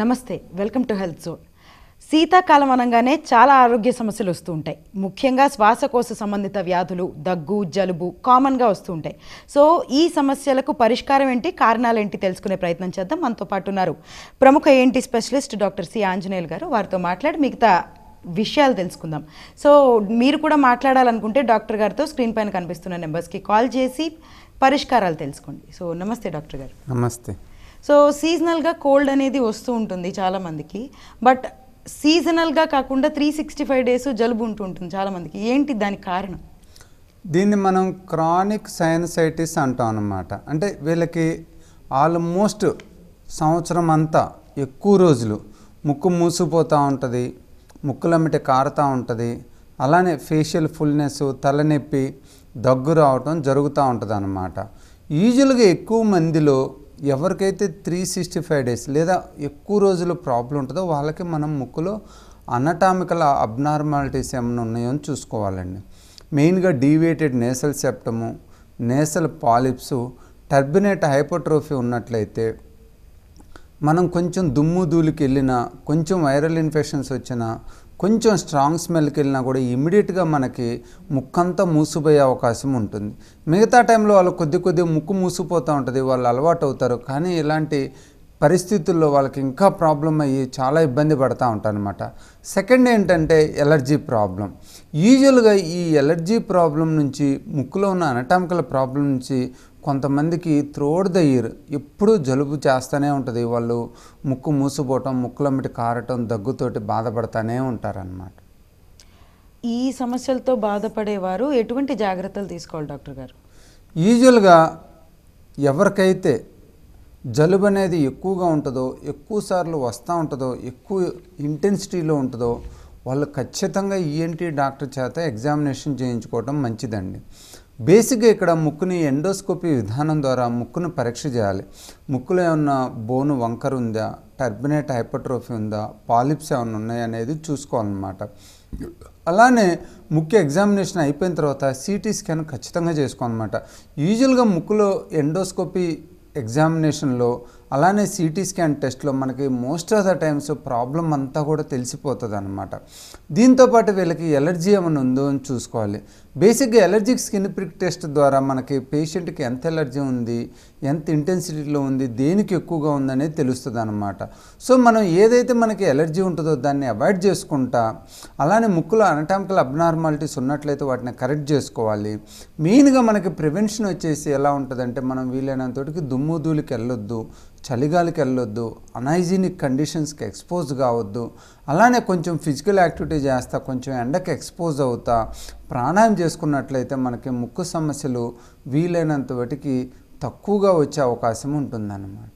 నమస్తే welcome to health zone శీతాకాలం అనగానే చాలా ఆరోగ్య సమస్యలు వస్తూ ఉంటాయి ముఖ్యంగా శ్వాసకోశ సంబంధిత వ్యాధులు దగ్గు జలుబు కామన్గా వస్తూ ఉంటాయి సో ఈ సమస్యలకు పరిష్కారం ఏంటి కారణాలు ఏంటి తెలుసుకునే ప్రయత్నం చేద్దాం మనతో పాటు ఉన్నారు ప్రముఖ ఏంటి స్పెషలిస్ట్ డాక్టర్ సి ఆంజనేయులు గారు వారితో మాట్లాడి మిగతా విషయాలు తెలుసుకుందాం సో మీరు కూడా మాట్లాడాలనుకుంటే డాక్టర్ గారితో స్క్రీన్ పైన కనిపిస్తున్న నెంబర్స్కి కాల్ చేసి పరిష్కారాలు తెలుసుకోండి సో నమస్తే డాక్టర్ గారు నమస్తే సో సీజనల్గా కోల్డ్ అనేది వస్తూ ఉంటుంది చాలామందికి బట్ సీజనల్గా కాకుండా త్రీ సిక్స్టీ ఫైవ్ డేస్ జలుబు ఉంటుంటుంది చాలామందికి ఏంటి దానికి కారణం దీన్ని మనం క్రానిక్ సైనసైటిస్ అంటాం అన్నమాట అంటే వీళ్ళకి ఆల్మోస్ట్ సంవత్సరం అంతా ఎక్కువ రోజులు ముక్కు మూసిపోతూ ఉంటుంది ముక్కులమిటి కారుతూ ఉంటుంది అలానే ఫేషియల్ ఫుల్నెస్ తలనొప్పి దగ్గు రావటం జరుగుతూ ఉంటుంది అన్నమాట యూజువల్గా ఎక్కువ మందిలో ఎవరికైతే త్రీ సిక్స్టీ ఫైవ్ డేస్ లేదా ఎక్కువ రోజులు ప్రాబ్లం ఉంటుందో వాళ్ళకి మనం ముక్కులో అనటామికల్ అబ్నార్మాలిటీస్ ఏమైనా ఉన్నాయో అని చూసుకోవాలండి మెయిన్గా deviated nasal septum nasal polyps turbinate hypotrophy ఉన్నట్లయితే మనం కొంచెం దుమ్ము ధూళికి వెళ్ళినా కొంచెం వైరల్ ఇన్ఫెక్షన్స్ వచ్చినా కొంచెం స్ట్రాంగ్ స్మెల్కి వెళ్ళినా కూడా ఇమీడియట్గా మనకి ముక్కంతా మూసిపోయే అవకాశం ఉంటుంది మిగతా టైంలో వాళ్ళు కొద్ది కొద్దిగా ముక్కు మూసిపోతూ ఉంటుంది వాళ్ళు అలవాటు అవుతారు కానీ ఇలాంటి పరిస్థితుల్లో వాళ్ళకి ఇంకా ప్రాబ్లం అయ్యి చాలా ఇబ్బంది పడుతూ ఉంటానమాట సెకండ్ ఏంటంటే ఎలర్జీ ప్రాబ్లం యూజువల్గా ఈ ఎలర్జీ ప్రాబ్లం నుంచి ముక్కులో ఉన్న అనటామికల్ ప్రాబ్లం నుంచి కొంతమందికి త్రోడ్ ద ఇయర్ ఎప్పుడూ జలుబు చేస్తూనే ఉంటుంది వాళ్ళు ముక్కు మూసిపోవటం ముక్కులమ్మిటి కారటం దగ్గుతోటి బాధపడతానే ఉంటారన్నమాట ఈ సమస్యలతో బాధపడేవారు ఎటువంటి జాగ్రత్తలు తీసుకోవాలి డాక్టర్ గారు యూజువల్గా ఎవరికైతే జలుబు అనేది ఎక్కువగా ఉంటుందో ఎక్కువసార్లు వస్తూ ఉంటుందో ఎక్కువ ఇంటెన్సిటీలో ఉంటుందో వాళ్ళు ఖచ్చితంగా ఈఎన్టీ డాక్టర్ చేత ఎగ్జామినేషన్ చేయించుకోవటం మంచిదండి బేసిక్గా ఇక్కడ ముక్కుని ఎండోస్కోపీ విధానం ద్వారా ముక్కును పరీక్ష చేయాలి ముక్కులో ఏమన్నా బోను వంకర ఉందా టర్బినేట్ హైపర్ట్రోఫీ ఉందా పాలిప్స్ ఏమైనా ఉన్నాయా అనేది చూసుకోవాలన్నమాట అలానే ముక్కు ఎగ్జామినేషన్ అయిపోయిన తర్వాత సిటీ స్కాన్ ఖచ్చితంగా చేసుకోవాలన్నమాట యూజువల్గా ముక్కులో ఎండోస్కోపీ ఎగ్జామినేషన్లో అలానే సిటీ స్కాన్ టెస్ట్లో మనకి most of the times problem అంతా కూడా తెలిసిపోతుంది అనమాట దీంతోపాటు వీళ్ళకి ఎలర్జీ ఏమైనా ఉందో అని చూసుకోవాలి బేసిక్గా ఎలర్జిక్ స్కిన్ ప్రిక్ టెస్ట్ ద్వారా మనకి పేషెంట్కి ఎంత ఎలర్జీ ఉంది ఎంత ఇంటెన్సిటీలో ఉంది దేనికి ఎక్కువగా ఉందనేది తెలుస్తుంది అనమాట సో మనం ఏదైతే మనకి ఎలర్జీ ఉంటుందో దాన్ని అవాయిడ్ చేసుకుంటా అలానే ముక్కులో అనటామికల్ అబ్నార్మాలిటీస్ ఉన్నట్లయితే వాటిని కరెక్ట్ చేసుకోవాలి మెయిన్గా మనకి ప్రివెన్షన్ వచ్చేసి ఎలా ఉంటుందంటే మనం వీలైనంతటికి దుమ్ము ధూళికి వెళ్ళొద్దు చలిగాలికి వెళ్ళొద్దు అనైజీనిక్ కండిషన్స్కి ఎక్స్పోజ్ కావద్దు అలానే కొంచెం ఫిజికల్ యాక్టివిటీ చేస్తా కొంచెం ఎండకి ఎక్స్పోజ్ అవుతా ప్రాణాయామం చేసుకున్నట్లయితే మనకి ముక్కు సమస్యలు వీలైనంత వాటికి తక్కువగా వచ్చే అవకాశం ఉంటుందన్నమాట